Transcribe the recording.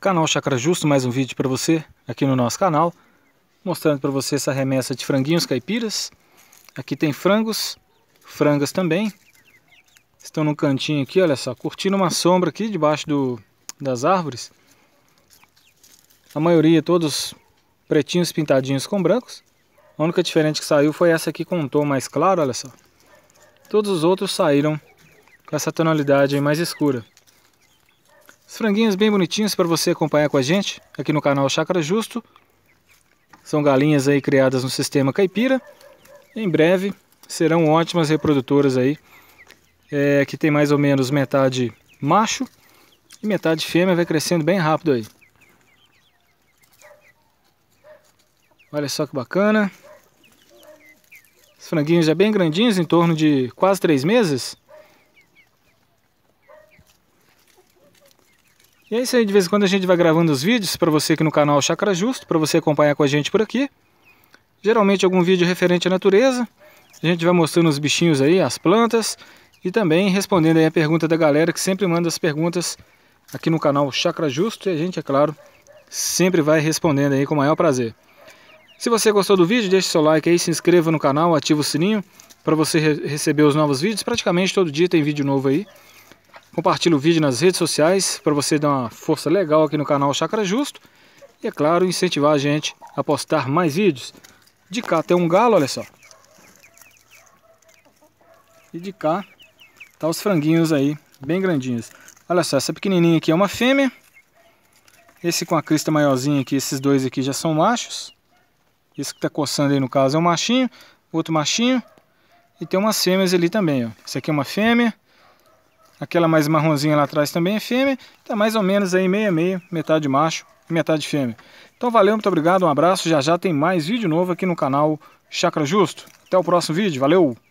Canal Chacra Justo, mais um vídeo para você aqui no nosso canal, mostrando para você essa remessa de franguinhos caipiras. Aqui tem frangos, frangas também. Estão num cantinho aqui, olha só, curtindo uma sombra aqui debaixo do, das árvores. A maioria todos pretinhos pintadinhos com brancos. A única diferente que saiu foi essa aqui com um tom mais claro, olha só. Todos os outros saíram com essa tonalidade mais escura franguinhos bem bonitinhos para você acompanhar com a gente aqui no canal Chácara Justo. São galinhas aí criadas no sistema caipira. Em breve serão ótimas reprodutoras aí, é, que tem mais ou menos metade macho e metade fêmea, vai crescendo bem rápido aí. Olha só que bacana. Os franguinhos já bem grandinhos, em torno de quase 3 meses. E é isso aí, de vez em quando a gente vai gravando os vídeos para você aqui no canal Chakra Justo, para você acompanhar com a gente por aqui. Geralmente algum vídeo referente à natureza. A gente vai mostrando os bichinhos aí, as plantas e também respondendo aí a pergunta da galera que sempre manda as perguntas aqui no canal Chakra Justo e a gente, é claro, sempre vai respondendo aí com o maior prazer. Se você gostou do vídeo, deixe seu like aí, se inscreva no canal, ativa o sininho para você re receber os novos vídeos. Praticamente todo dia tem vídeo novo aí. Compartilhe o vídeo nas redes sociais para você dar uma força legal aqui no canal Chácara Justo. E é claro, incentivar a gente a postar mais vídeos. De cá tem um galo, olha só. E de cá tá os franguinhos aí, bem grandinhos. Olha só, essa pequenininha aqui é uma fêmea. Esse com a crista maiorzinha aqui, esses dois aqui já são machos. Esse que tá coçando aí no caso é um machinho, outro machinho. E tem umas fêmeas ali também, ó. Essa aqui é uma fêmea. Aquela mais marronzinha lá atrás também é fêmea. está mais ou menos aí meia meia, metade macho e metade fêmea. Então valeu, muito obrigado, um abraço. Já já tem mais vídeo novo aqui no canal Chakra Justo. Até o próximo vídeo, valeu!